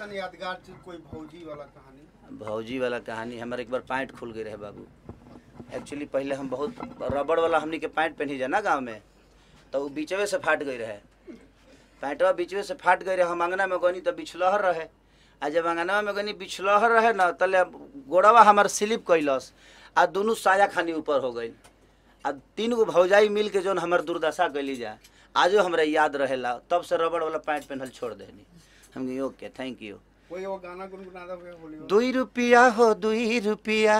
ऐसा यादगार कोई भौजी वाला कहानी भौजी वाला कहानी हमारे एक बार पैंट खुल गई रहे बाबू एक्चुअली पहले हम बहुत रबड़ वाला हमने के पैंट पहनी जाए ना गाँव में तो बीचवे से फाट गई रहे पैंटवा बीचवे से फाट गई रहे हम अंगना में गनी तो बिछलहर रहे आ जब अंगना में गनी बिछलहर रहे ना तले गोड़वा हमार स्लिप कैलस आ दोनों साया खानी ऊपर हो गई आ तीन गो भौजाई मिल के जो हमार दुर्दशा कैली जा आजो हमारे याद रहेला तब से रबड़ वाला पैंट पहनल छोड़ दे हम कहे ओके थैंक यू कोई वो गाना गुनगुनाता हुआ दुई रुपया हो दुई रुपया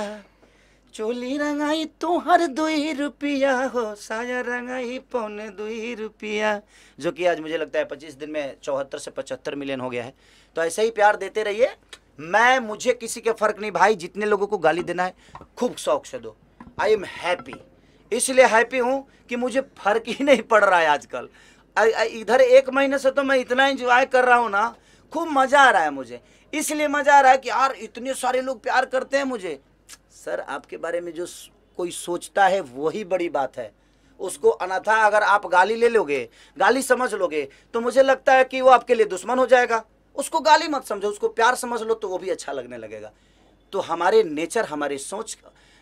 चोली रंगाई तुहर दुई रुपया हो साया रंगाई पौने दुई रुपया जो कि आज मुझे लगता है पच्चीस दिन में चौहत्तर से पचहत्तर मिलियन हो गया है तो ऐसे ही प्यार देते रहिए मैं मुझे किसी के फर्क नहीं भाई जितने लोगों को गाली देना है खूब शौक से दो आई एम हैप्पी इसलिए हैप्पी हूँ कि मुझे फर्क ही नहीं पड़ रहा है आजकल इधर एक महीने से तो मैं इतना इंजॉय कर रहा हूँ ना खूब मज़ा आ रहा है मुझे इसलिए मज़ा आ रहा है कि यार इतने सारे लोग प्यार करते हैं मुझे सर आपके बारे में जो कोई सोचता है वही बड़ी बात है उसको अनाथा अगर आप गाली ले लोगे गाली समझ लोगे तो मुझे लगता है कि वो आपके लिए दुश्मन हो जाएगा उसको गाली मत समझो उसको प्यार समझ लो तो वो भी अच्छा लगने लगेगा तो हमारे नेचर हमारे सोच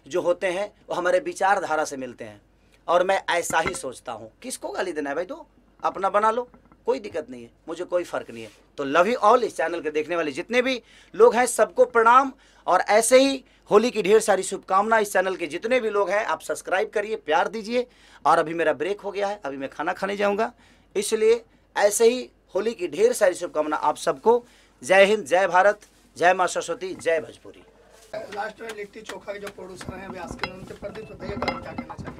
जो होते हैं वो हमारे विचारधारा से मिलते हैं और मैं ऐसा ही सोचता हूँ किसको गाली देना है भाई तो अपना बना लो कोई दिक्कत नहीं है मुझे कोई फ़र्क नहीं है तो लव यू ऑल इस चैनल के देखने वाले जितने भी लोग हैं सबको प्रणाम और ऐसे ही होली की ढेर सारी शुभकामना इस चैनल के जितने भी लोग हैं आप सब्सक्राइब करिए प्यार दीजिए और अभी मेरा ब्रेक हो गया है अभी मैं खाना खाने जाऊँगा इसलिए ऐसे ही होली की ढेर सारी शुभकामना आप सबको जय हिंद जय भारत जय माँ सरस्वती जय भोजपुरी लास्ट में लिट्टी चोखा के जो प्रोड्यूसर हैं व्यास के उनके प्रति चाहिए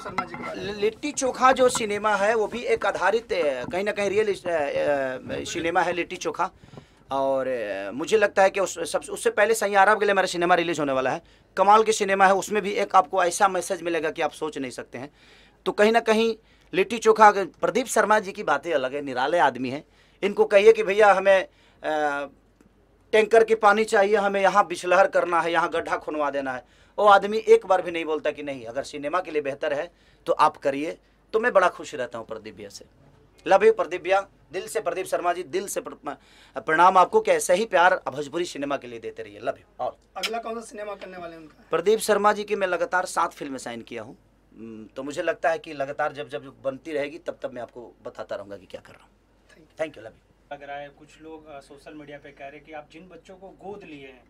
संदीप शर्मा जी के लिट्टी चोखा जो सिनेमा है वो भी एक आधारित कहीं ना कहीं रियल सिनेमा है लिट्टी चोखा और मुझे लगता है कि उस सबसे उससे पहले सैयारा के लिए मेरा सिनेमा रिलीज होने वाला है कमाल की सिनेमा है उसमें भी एक आपको ऐसा मैसेज मिलेगा कि आप सोच नहीं सकते हैं तो कहीं ना कहीं लिट्टी चोखा प्रदीप शर्मा जी की बातें अलग है निराले आदमी हैं इनको कहिए कि भैया हमें टैंकर के पानी चाहिए हमें यहाँ बिछलहर करना है यहाँ गड्ढा खुनवा देना है वो आदमी एक बार भी नहीं बोलता कि नहीं अगर सिनेमा के लिए बेहतर है तो आप करिए तो मैं बड़ा खुश रहता हूँ प्रदीप भैया से लव यू प्रदीप भैया दिल से प्रदीप शर्मा जी दिल से प्रणाम आपको कि ऐसे ही प्यार भोजपुरी सिनेमा के लिए देते रहिए लव यू और अगला कौन सा सिनेमा करने वाले उनका प्रदीप शर्मा जी की मैं लगातार सात फिल्में साइन किया हूँ तो मुझे लगता है कि लगातार जब जब बनती रहेगी तब तब मैं आपको बताता रहूंगा कि क्या कर रहा हूँ थैंक यू लव यू अगर आए कुछ लोग सोशल मीडिया पे कह रहे कि आप जिन बच्चों को गोद लिए हैं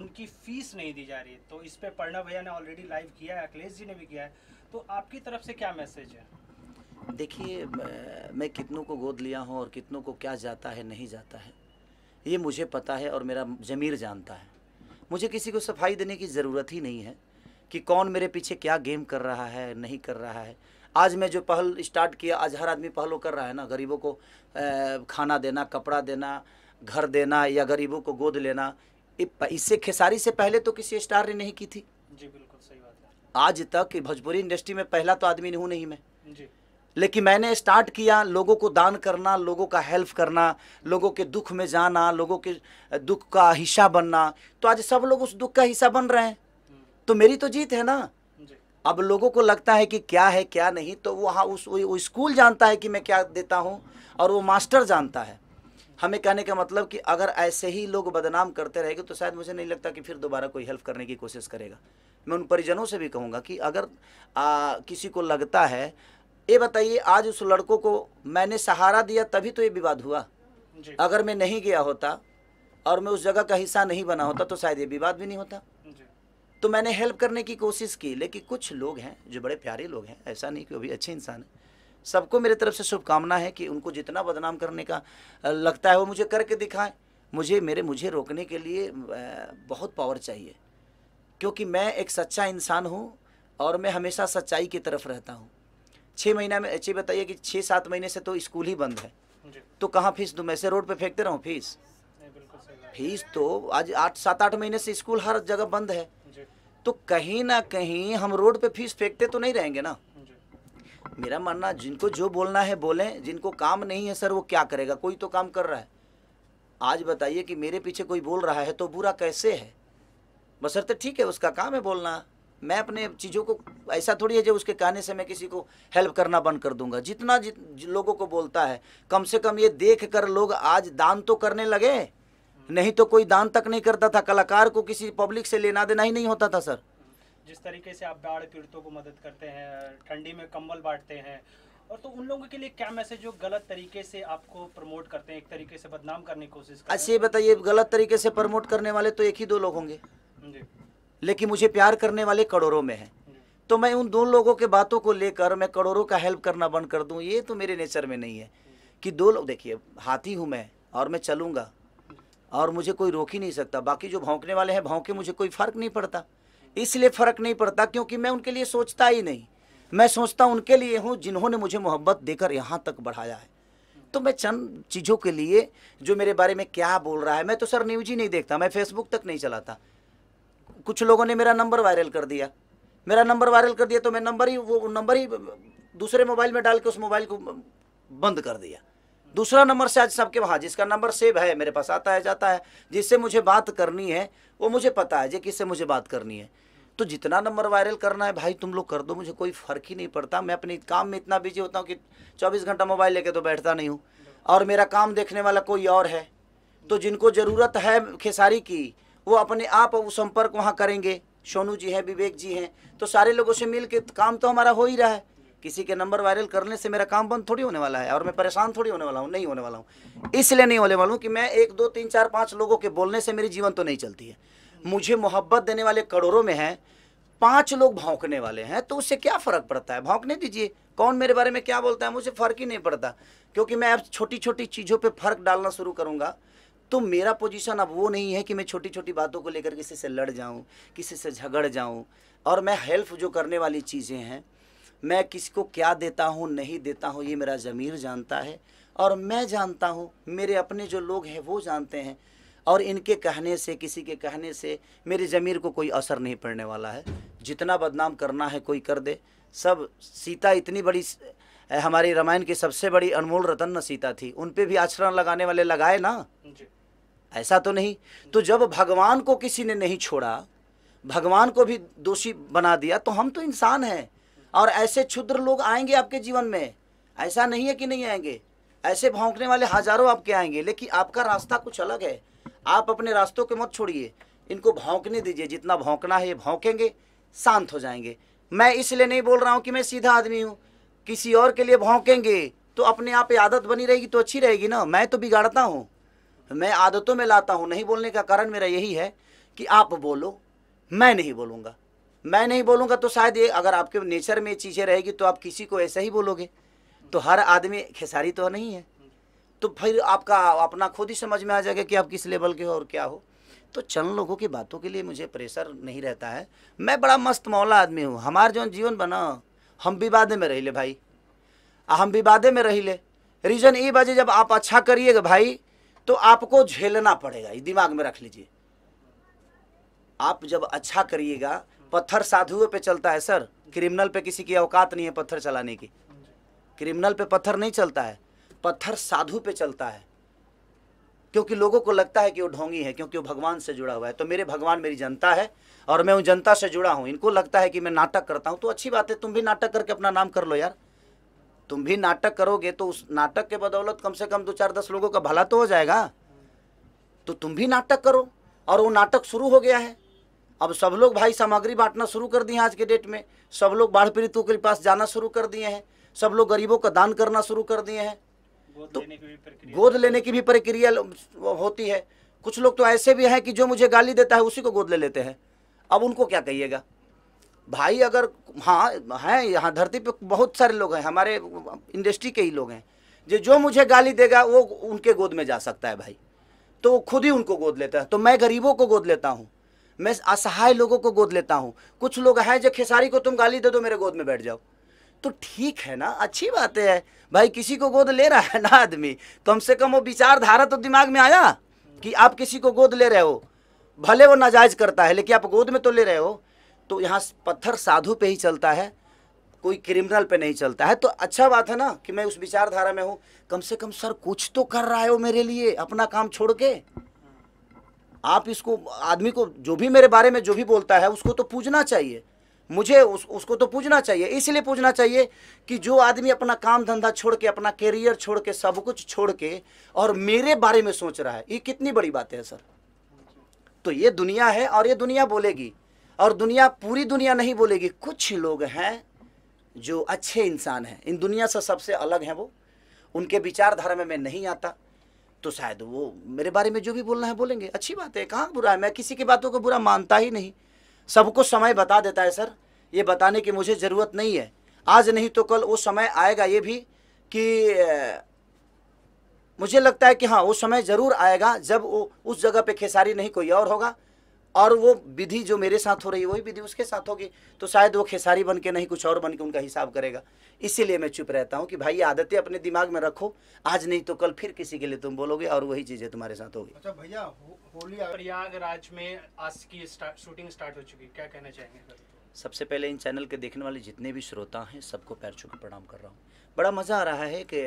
उनकी फीस नहीं दी जा रही तो इस पर पढ़ना भैया ने ऑलरेडी लाइव किया है अखिलेश जी ने भी किया है तो आपकी तरफ से क्या मैसेज है देखिए मैं कितनों को गोद लिया हूँ और कितनों को क्या जाता है नहीं जाता है ये मुझे पता है और मेरा ज़मीर जानता है मुझे किसी को सफाई देने की ज़रूरत ही नहीं है कि कौन मेरे पीछे क्या गेम कर रहा है नहीं कर रहा है आज मैं जो पहल स्टार्ट किया आज हर आदमी पहलों कर रहा है ना गरीबों को खाना देना कपड़ा देना घर देना या गरीबों को गोद लेना इससे खेसारी से पहले तो किसी स्टार ने नहीं की थी जी बिल्कुल सही बात है आज तक भोजपुरी इंडस्ट्री में पहला तो आदमी हूँ नहीं मैं जी लेकिन मैंने स्टार्ट किया लोगों को दान करना लोगों का हेल्प करना लोगों के दुख में जाना लोगों के दुख का हिस्सा बनना तो आज सब लोग उस दुख का हिस्सा बन रहे हैं हम्म। तो मेरी तो जीत है ना अब लोगों को लगता है कि क्या है क्या नहीं तो वहाँ उस वो स्कूल जानता है कि मैं क्या देता हूँ और वो मास्टर जानता है हमें कहने का मतलब कि अगर ऐसे ही लोग बदनाम करते रहेंगे तो शायद मुझे नहीं लगता कि फिर दोबारा कोई हेल्प करने की कोशिश करेगा मैं उन परिजनों से भी कहूँगा कि अगर आ, किसी को लगता है ये बताइए आज उस लड़कों को मैंने सहारा दिया तभी तो ये विवाद हुआ अगर मैं नहीं गया होता और मैं उस जगह का हिस्सा नहीं बना होता तो शायद ये विवाद भी नहीं होता तो मैंने हेल्प करने की कोशिश की लेकिन कुछ लोग हैं जो बड़े प्यारे लोग हैं ऐसा नहीं कि वो भी अच्छे इंसान हैं सबको मेरे तरफ से शुभकामना है कि उनको जितना बदनाम करने का लगता है वो मुझे करके दिखाएं मुझे मेरे मुझे रोकने के लिए बहुत पावर चाहिए क्योंकि मैं एक सच्चा इंसान हूँ और मैं हमेशा सच्चाई की तरफ रहता हूँ छः महीना में अच्छी बताइए कि छः सात महीने से तो स्कूल ही बंद है तो कहाँ फीस दूँ मैं से रोड पे फेंकते रहूँ फीस फीस तो आज आठ सात आठ महीने से स्कूल हर जगह बंद है तो कहीं ना कहीं हम रोड पे फीस फेंकते तो नहीं रहेंगे ना मेरा मानना जिनको जो बोलना है बोलें जिनको काम नहीं है सर वो क्या करेगा कोई तो काम कर रहा है आज बताइए कि मेरे पीछे कोई बोल रहा है तो बुरा कैसे है तो ठीक है उसका काम है बोलना मैं अपने चीज़ों को ऐसा थोड़ी है जब उसके कहने से मैं किसी को हेल्प करना बंद कर दूंगा जितना जित लोगों को बोलता है कम से कम ये देख कर लोग आज दान तो करने लगे नहीं तो कोई दान तक नहीं करता था कलाकार को किसी पब्लिक से लेना देना ही नहीं होता था सर जिस तरीके से आप बाढ़ पीड़ितों को मदद करते हैं ठंडी में कंबल बांटते हैं और तो उन लोगों के लिए क्या मैसेज जो गलत तरीके से आपको प्रमोट करते हैं एक तरीके से बदनाम करने की कोशिश अच्छा ये बताइए गलत तरीके से प्रमोट करने वाले तो एक ही दो लोग होंगे लेकिन मुझे प्यार करने वाले करोड़ों में है तो मैं उन दो लोगों के बातों को लेकर मैं करोड़ों का हेल्प करना बंद कर दूं ये तो मेरे नेचर में नहीं है कि दो लोग देखिए हाथी हूं मैं और मैं चलूंगा और मुझे कोई रोक ही नहीं सकता बाकी जो भौंकने वाले हैं भौंके मुझे कोई फ़र्क नहीं पड़ता इसलिए फ़र्क नहीं पड़ता क्योंकि मैं उनके लिए सोचता ही नहीं मैं सोचता उनके लिए हूँ जिन्होंने मुझे मोहब्बत देकर यहाँ तक बढ़ाया है तो मैं चंद चीज़ों के लिए जो मेरे बारे में क्या बोल रहा है मैं तो सर न्यूज ही नहीं देखता मैं फेसबुक तक नहीं चलाता कुछ लोगों ने मेरा नंबर वायरल कर दिया मेरा नंबर वायरल कर दिया तो मैं नंबर ही वो नंबर ही दूसरे मोबाइल में डाल के उस मोबाइल को बंद कर दिया दूसरा नंबर से आज सबके वहाँ जिसका नंबर सेव है मेरे पास आता है जाता है जिससे मुझे बात करनी है वो मुझे पता है जी किससे मुझे बात करनी है तो जितना नंबर वायरल करना है भाई तुम लोग कर दो मुझे कोई फ़र्क ही नहीं पड़ता मैं अपने काम में इतना बिजी होता हूँ कि चौबीस घंटा मोबाइल लेके तो बैठता नहीं हूँ और मेरा काम देखने वाला कोई और है तो जिनको ज़रूरत है खेसारी की वो अपने आप वो संपर्क वहाँ करेंगे सोनू जी हैं विवेक जी हैं तो सारे लोगों से मिल के काम तो हमारा हो ही रहा है किसी के नंबर वायरल करने से मेरा काम बंद थोड़ी होने वाला है और मैं परेशान थोड़ी होने वाला हूँ नहीं होने वाला हूँ इसलिए नहीं होने वाला हूँ कि मैं एक दो तीन चार पाँच लोगों के बोलने से मेरी जीवन तो नहीं चलती है मुझे मोहब्बत देने वाले करोड़ों में हैं पांच लोग भौंकने वाले हैं तो उससे क्या फ़र्क पड़ता है भौंकने दीजिए कौन मेरे बारे में क्या बोलता है मुझे फ़र्क ही नहीं पड़ता क्योंकि मैं अब छोटी छोटी चीज़ों पे फ़र्क डालना शुरू करूँगा तो मेरा पोजीशन अब वो नहीं है कि मैं छोटी छोटी बातों को लेकर किसी से लड़ जाऊँ किसी से झगड़ जाऊँ और मैं हेल्प जो करने वाली चीज़ें हैं मैं किसको क्या देता हूँ नहीं देता हूँ ये मेरा ज़मीर जानता है और मैं जानता हूँ मेरे अपने जो लोग हैं वो जानते हैं और इनके कहने से किसी के कहने से मेरी ज़मीर को कोई असर नहीं पड़ने वाला है जितना बदनाम करना है कोई कर दे सब सीता इतनी बड़ी हमारी रामायण की सबसे बड़ी अनमोल रतन सीता थी उन पे भी आचरण लगाने वाले लगाए ना ऐसा तो नहीं तो जब भगवान को किसी ने नहीं छोड़ा भगवान को भी दोषी बना दिया तो हम तो इंसान हैं और ऐसे क्षुद्र लोग आएंगे आपके जीवन में ऐसा नहीं है कि नहीं आएंगे ऐसे भौंकने वाले हजारों आपके आएंगे लेकिन आपका रास्ता कुछ अलग है आप अपने रास्तों के मत छोड़िए इनको भौंकने दीजिए जितना भौंकना है ये भौंकेंगे शांत हो जाएंगे मैं इसलिए नहीं बोल रहा हूँ कि मैं सीधा आदमी हूँ किसी और के लिए भौंकेंगे तो अपने आप आदत बनी रहेगी तो अच्छी रहेगी ना मैं तो बिगाड़ता हूँ मैं आदतों में लाता हूँ नहीं बोलने का कारण मेरा यही है कि आप बोलो मैं नहीं बोलूँगा मैं नहीं बोलूँगा तो शायद ये अगर आपके नेचर में चीज़ें रहेगी तो आप किसी को ऐसा ही बोलोगे तो हर आदमी खेसारी तो नहीं है तो फिर आपका अपना खुद ही समझ में आ जाएगा कि आप किस लेवल के हो और क्या हो तो चंद लोगों की बातों के लिए मुझे प्रेशर नहीं रहता है मैं बड़ा मस्त मौला आदमी हूँ हमारे जो जीवन बना हम विवादे में रही ले भाई आ हम विवादे में रही ले रीज़न ये बजे जब आप अच्छा करिएगा भाई तो आपको झेलना पड़ेगा ये दिमाग में रख लीजिए आप जब अच्छा करिएगा पत्थर साधुओं पे चलता है सर क्रिमिनल पे किसी की औकात नहीं है पत्थर चलाने की क्रिमिनल पे पत्थर नहीं चलता है पत्थर साधु पे चलता है क्योंकि लोगों को लगता है कि वो ढोंगी है क्योंकि वो भगवान से जुड़ा हुआ है तो मेरे भगवान मेरी जनता है और मैं उन जनता से जुड़ा हूँ इनको लगता है कि मैं नाटक करता हूँ तो अच्छी बात है तुम भी नाटक करके अपना नाम कर लो यार तुम भी नाटक करोगे तो उस नाटक के बदौलत कम से कम दो चार दस लोगों का भला तो हो जाएगा तो तुम भी नाटक करो और वो नाटक शुरू हो गया है अब सब लोग भाई सामग्री बांटना शुरू कर दिए आज के डेट में सब लोग बाढ़ पीड़ितों के पास जाना शुरू कर दिए हैं सब लोग गरीबों का दान करना शुरू कर दिए हैं गोद तो गोद लेने की भी प्रक्रिया होती है कुछ लोग तो ऐसे भी हैं कि जो मुझे गाली देता है उसी को गोद ले लेते हैं अब उनको क्या कहिएगा भाई अगर हाँ हैं यहाँ धरती पे बहुत सारे लोग हैं हमारे इंडस्ट्री के ही लोग हैं जो जो मुझे गाली देगा वो उनके गोद में जा सकता है भाई तो वो खुद ही उनको गोद लेता है तो मैं गरीबों को गोद लेता हूँ मैं असहाय लोगों को गोद लेता हूँ कुछ लोग हैं जो खेसारी को तुम गाली दे दो मेरे गोद में बैठ जाओ तो ठीक है ना अच्छी बात है भाई किसी को गोद ले रहा है ना आदमी कम तो से कम वो विचारधारा तो दिमाग में आया कि आप किसी को गोद ले रहे हो भले वो नाजायज करता है लेकिन आप गोद में तो ले रहे हो तो यहाँ पत्थर साधु पे ही चलता है कोई क्रिमिनल पे नहीं चलता है तो अच्छा बात है ना कि मैं उस विचारधारा में हूँ कम से कम सर कुछ तो कर रहा है वो मेरे लिए अपना काम छोड़ के आप इसको आदमी को जो भी मेरे बारे में जो भी बोलता है उसको तो पूजना चाहिए मुझे उस उसको तो पूछना चाहिए इसलिए पूछना चाहिए कि जो आदमी अपना काम धंधा छोड़ के अपना कैरियर छोड़ के सब कुछ छोड़ के और मेरे बारे में सोच रहा है ये कितनी बड़ी बात है सर तो ये दुनिया है और ये दुनिया बोलेगी और दुनिया पूरी दुनिया नहीं बोलेगी कुछ लोग हैं जो अच्छे इंसान हैं इन दुनिया से सबसे अलग हैं वो उनके विचारधारा में मैं नहीं आता तो शायद वो मेरे बारे में जो भी बोलना है बोलेंगे अच्छी बात है कहाँ बुरा है मैं किसी की बातों को बुरा मानता ही नहीं सबको समय बता देता है सर ये बताने की मुझे ज़रूरत नहीं है आज नहीं तो कल वो समय आएगा ये भी कि मुझे लगता है कि हाँ वो समय ज़रूर आएगा जब वो उस जगह पे खेसारी नहीं कोई और होगा और वो विधि जो मेरे साथ हो रही है वही विधि उसके साथ होगी तो शायद वो खेसारी बन के नहीं कुछ और बन के उनका हिसाब करेगा इसीलिए मैं चुप रहता हूँ कि भाई आदतें अपने दिमाग में रखो आज नहीं तो कल फिर किसी के लिए तुम बोलोगे और वही चीज़ें तुम्हारे साथ होगी अच्छा भैया होली प्रयागराज में आज की शूटिंग स्टार्ट हो चुकी क्या कहना चाहेंगे सबसे पहले इन चैनल के देखने वाले जितने भी श्रोता हैं सबको पैर छू प्रणाम कर रहा हूँ बड़ा मज़ा आ रहा है कि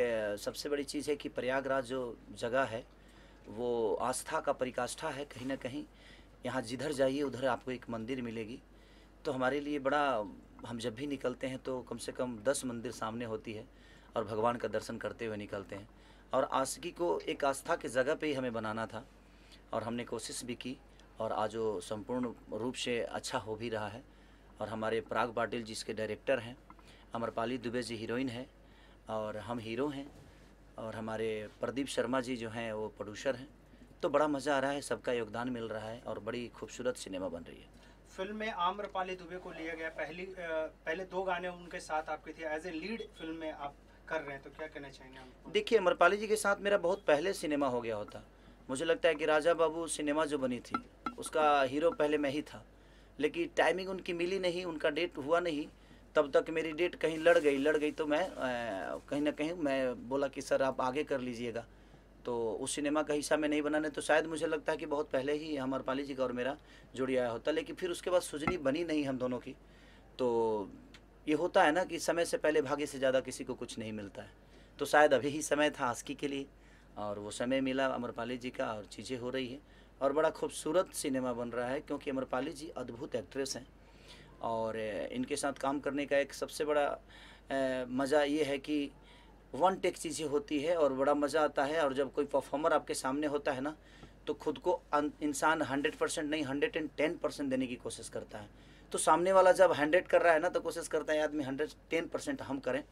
सबसे बड़ी चीज़ है कि प्रयागराज जो जगह है वो आस्था का परिकाष्ठा है कहीं ना कहीं यहाँ जिधर जाइए उधर आपको एक मंदिर मिलेगी तो हमारे लिए बड़ा हम जब भी निकलते हैं तो कम से कम दस मंदिर सामने होती है और भगवान का दर्शन करते हुए निकलते हैं और आसकी को एक आस्था के जगह पे ही हमें बनाना था और हमने कोशिश भी की और आज वो संपूर्ण रूप से अच्छा हो भी रहा है और हमारे प्राग पाटिल जिसके डायरेक्टर हैं अमरपाली दुबे जी हीरोइन है और हम हीरो हैं और हमारे प्रदीप शर्मा जी जो हैं वो प्रोड्यूसर हैं तो बड़ा मज़ा आ रहा है सबका योगदान मिल रहा है और बड़ी खूबसूरत सिनेमा बन रही है फिल्म में आम्रपाली दुबे को लिया गया पहली पहले दो गाने उनके साथ आपके थे एज ए लीड फिल्म में आप कर रहे हैं तो क्या कहना चाहेंगे देखिए अमरपाली जी के साथ मेरा बहुत पहले सिनेमा हो गया होता मुझे लगता है कि राजा बाबू सिनेमा जो बनी थी उसका हीरो पहले मैं ही था लेकिन टाइमिंग उनकी मिली नहीं उनका डेट हुआ नहीं तब तक मेरी डेट कहीं लड़ गई लड़ गई तो मैं कहीं ना कहीं मैं बोला कि सर आप आगे कर लीजिएगा तो उस सिनेमा का हिस्सा मैं नहीं बनाने तो शायद मुझे लगता है कि बहुत पहले ही हमार पाली जी का और मेरा जुड़ी आया होता लेकिन फिर उसके बाद सुजनी बनी नहीं हम दोनों की तो ये होता है ना कि समय से पहले भाग्य से ज़्यादा किसी को कुछ नहीं मिलता है तो शायद अभी ही समय था आसकी के लिए और वो समय मिला अमरपाली जी का और चीज़ें हो रही हैं और बड़ा खूबसूरत सिनेमा बन रहा है क्योंकि अमरपाली जी अद्भुत एक्ट्रेस हैं और इनके साथ काम करने का एक सबसे बड़ा मज़ा ये है कि वन टेक चीज़ें होती है और बड़ा मज़ा आता है और जब कोई परफॉर्मर आपके सामने होता है ना तो खुद को इंसान हंड्रेड परसेंट नहीं हंड्रेड एंड टेन परसेंट देने की कोशिश करता है तो सामने वाला जब हंड्रेड कर रहा है ना तो कोशिश करता है आदमी हंड्रेड टेन परसेंट हम करें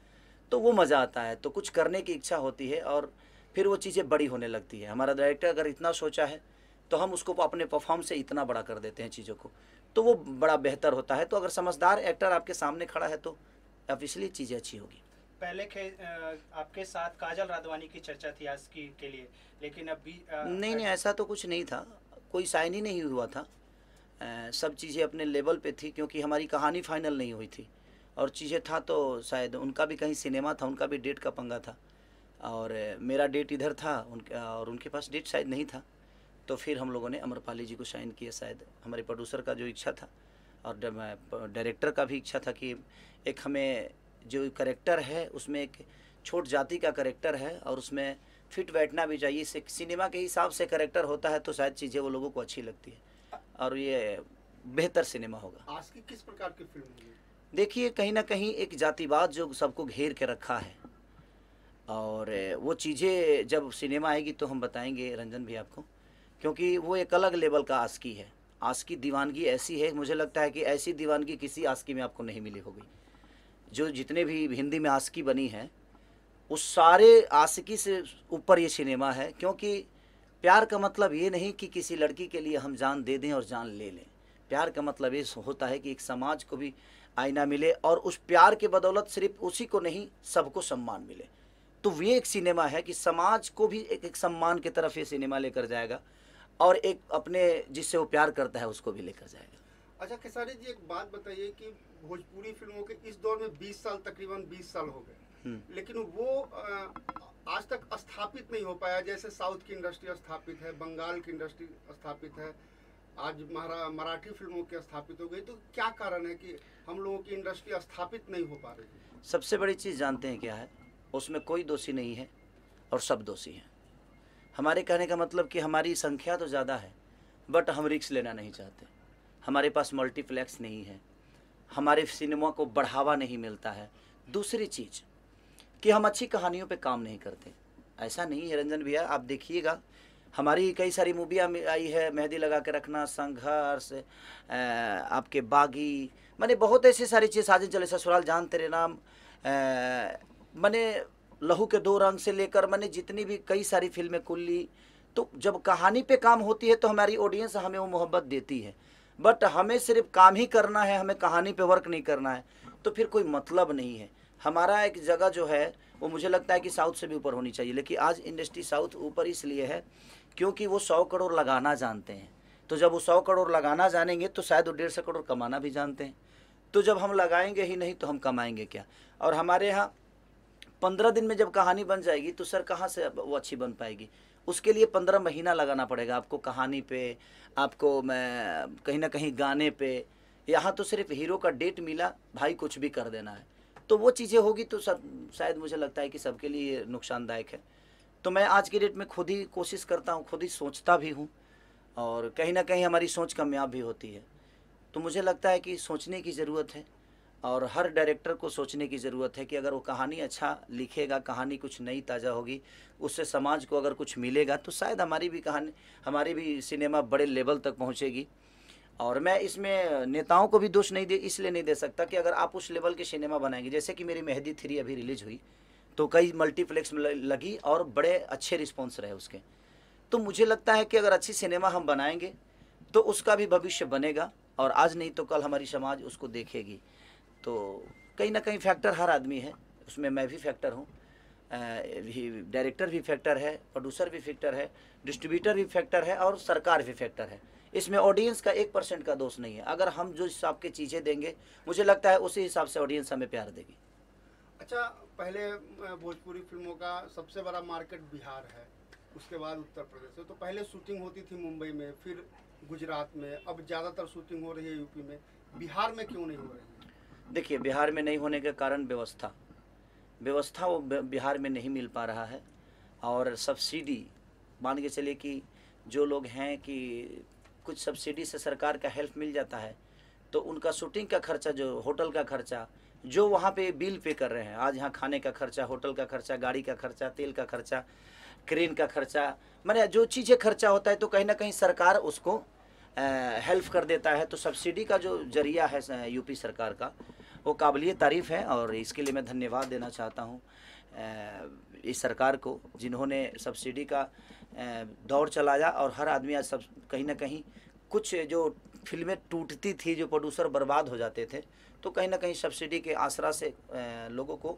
तो वो मज़ा आता है तो कुछ करने की इच्छा होती है और फिर वो चीज़ें बड़ी होने लगती है हमारा डायरेक्टर अगर इतना सोचा है तो हम उसको अपने परफॉर्म से इतना बड़ा कर देते हैं चीज़ों को तो वो बड़ा बेहतर होता है तो अगर समझदार एक्टर आपके सामने खड़ा है तो अब इसलिए चीज़ें अच्छी होगी पहले आपके साथ काजल राधवानी की चर्चा थी आज की के लिए लेकिन अभी आ, नहीं नहीं ऐसा तो कुछ नहीं था कोई साइन ही नहीं हुआ था आ, सब चीज़ें अपने लेवल पे थी क्योंकि हमारी कहानी फाइनल नहीं हुई थी और चीज़ें था तो शायद उनका भी कहीं सिनेमा था उनका भी डेट का पंगा था और मेरा डेट इधर था उनका और उनके पास डेट शायद नहीं था तो फिर हम लोगों ने अमरपाली जी को साइन किया शायद हमारे प्रोड्यूसर का जो इच्छा था और डायरेक्टर का भी इच्छा था कि एक हमें जो करेक्टर है उसमें एक छोट जाति का करेक्टर है और उसमें फिट बैठना भी चाहिए इससे सिनेमा के हिसाब से करेक्टर होता है तो शायद चीज़ें वो लोगों को अच्छी लगती है और ये बेहतर सिनेमा होगा आज की किस प्रकार की फिल्म देखिए कहीं ना कहीं एक जातिवाद जो सबको घेर के रखा है और वो चीज़ें जब सिनेमा आएगी तो हम बताएंगे रंजन भी आपको क्योंकि वो एक अलग लेवल का आस्की है आस्की दीवानगी ऐसी है मुझे लगता है कि ऐसी दीवानगी किसी आस्की में आपको नहीं मिली होगी जो जितने भी हिंदी में आस्की बनी है उस सारे आसकी से ऊपर ये सिनेमा है क्योंकि प्यार का मतलब ये नहीं कि किसी लड़की के लिए हम जान दे दें और जान ले लें प्यार का मतलब ये होता है कि एक समाज को भी आईना मिले और उस प्यार के बदौलत सिर्फ उसी को नहीं सबको सम्मान मिले तो ये एक सिनेमा है कि समाज को भी एक एक सम्मान की तरफ ये सिनेमा लेकर जाएगा और एक अपने जिससे वो प्यार करता है उसको भी लेकर जाएगा अच्छा खेसारी जी एक बात बताइए कि भोजपुरी फिल्मों के इस दौर में 20 साल तकरीबन 20 साल हो गए हम्म। लेकिन वो आज तक स्थापित नहीं हो पाया जैसे साउथ की इंडस्ट्री स्थापित है बंगाल की इंडस्ट्री स्थापित है आज मराठी फिल्मों की स्थापित हो गई तो क्या कारण है कि हम लोगों की इंडस्ट्री स्थापित नहीं हो पा रही सबसे बड़ी चीज़ जानते हैं क्या है उसमें कोई दोषी नहीं है और सब दोषी हैं हमारे कहने का मतलब कि हमारी संख्या तो ज़्यादा है बट हम रिक्स लेना नहीं चाहते हमारे पास मल्टीप्लेक्स नहीं है हमारे सिनेमा को बढ़ावा नहीं मिलता है दूसरी चीज़ कि हम अच्छी कहानियों पे काम नहीं करते ऐसा नहीं है रंजन भैया आप देखिएगा हमारी कई सारी मूवियाँ आई है मेहंदी लगा के रखना संघर्ष आपके बागी मैंने बहुत ऐसी सारी चीज़ साजिश चले ससुराल जानते तेरे नाम मैंने लहू के दो रंग से लेकर मैंने जितनी भी कई सारी फिल्में ली तो जब कहानी पे काम होती है तो हमारी ऑडियंस हमें वो मोहब्बत देती है बट हमें सिर्फ काम ही करना है हमें कहानी पे वर्क नहीं करना है तो फिर कोई मतलब नहीं है हमारा एक जगह जो है वो मुझे लगता है कि साउथ से भी ऊपर होनी चाहिए लेकिन आज इंडस्ट्री साउथ ऊपर इसलिए है क्योंकि वो सौ करोड़ लगाना जानते हैं तो जब वो सौ करोड़ लगाना जानेंगे तो शायद वो डेढ़ सौ करोड़ कमाना भी जानते हैं तो जब हम लगाएंगे ही नहीं तो हम कमाएंगे क्या और हमारे यहाँ पंद्रह दिन में जब कहानी बन जाएगी तो सर कहाँ से वो अच्छी बन पाएगी उसके लिए पंद्रह महीना लगाना पड़ेगा आपको कहानी पे आपको मैं कहीं ना कहीं गाने पे यहाँ तो सिर्फ हीरो का डेट मिला भाई कुछ भी कर देना है तो वो चीज़ें होगी तो सब शायद मुझे लगता है कि सबके लिए नुकसानदायक है तो मैं आज की डेट में खुद ही कोशिश करता हूँ खुद ही सोचता भी हूँ और कहीं ना कहीं हमारी सोच कामयाब भी होती है तो मुझे लगता है कि सोचने की ज़रूरत है और हर डायरेक्टर को सोचने की ज़रूरत है कि अगर वो कहानी अच्छा लिखेगा कहानी कुछ नई ताज़ा होगी उससे समाज को अगर कुछ मिलेगा तो शायद हमारी भी कहानी हमारी भी सिनेमा बड़े लेवल तक पहुँचेगी और मैं इसमें नेताओं को भी दोष नहीं दे इसलिए नहीं दे सकता कि अगर आप उस लेवल की सिनेमा बनाएंगे जैसे कि मेरी मेहदी थ्री अभी रिलीज़ हुई तो कई मल्टीप्लेक्स में लगी और बड़े अच्छे रिस्पॉन्स रहे उसके तो मुझे लगता है कि अगर अच्छी सिनेमा हम बनाएंगे तो उसका भी भविष्य बनेगा और आज नहीं तो कल हमारी समाज उसको देखेगी तो कहीं ना कहीं फैक्टर हर आदमी है उसमें मैं भी फैक्टर हूँ डायरेक्टर भी फैक्टर है प्रोड्यूसर भी फैक्टर है डिस्ट्रीब्यूटर भी फैक्टर है और सरकार भी फैक्टर है इसमें ऑडियंस का एक परसेंट का दोष नहीं है अगर हम जो हिसाब की चीज़ें देंगे मुझे लगता है उसी हिसाब से ऑडियंस हमें प्यार देगी अच्छा पहले भोजपुरी फिल्मों का सबसे बड़ा मार्केट बिहार है उसके बाद उत्तर प्रदेश है तो पहले शूटिंग होती थी मुंबई में फिर गुजरात में अब ज़्यादातर शूटिंग हो रही है यूपी में बिहार में क्यों नहीं हो रही देखिए बिहार में नहीं होने के कारण व्यवस्था व्यवस्था वो बिहार में नहीं मिल पा रहा है और सब्सिडी मान के चलिए कि जो लोग हैं कि कुछ सब्सिडी से सरकार का हेल्प मिल जाता है तो उनका शूटिंग का खर्चा जो होटल का खर्चा जो वहाँ पे बिल पे कर रहे हैं आज यहाँ खाने का खर्चा होटल का खर्चा गाड़ी का खर्चा तेल का खर्चा क्रेन का खर्चा मैंने जो चीज़ें खर्चा होता है तो कहीं ना कहीं सरकार उसको हेल्प कर देता है तो सब्सिडी का जो जरिया है यूपी सरकार का वो काबिल तारीफ़ है और इसके लिए मैं धन्यवाद देना चाहता हूँ इस सरकार को जिन्होंने सब्सिडी का दौर चलाया और हर आदमी आज सब कहीं ना कहीं कुछ जो फिल्में टूटती थी जो प्रोड्यूसर बर्बाद हो जाते थे तो कहीं ना कहीं सब्सिडी के आसरा से लोगों को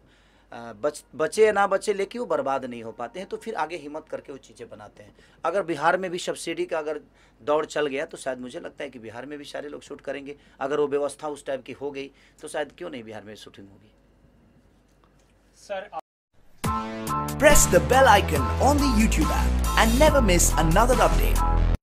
बच बचे ना बचे लेकिन वो बर्बाद नहीं हो पाते हैं तो फिर आगे हिम्मत करके वो चीज़ें बनाते हैं अगर बिहार में भी सब्सिडी का अगर दौड़ चल गया तो शायद मुझे लगता है कि बिहार में भी सारे लोग शूट करेंगे अगर वो व्यवस्था उस टाइप की हो गई तो शायद क्यों नहीं बिहार में शूटिंग होगी sir press the bell icon on the YouTube and never miss another update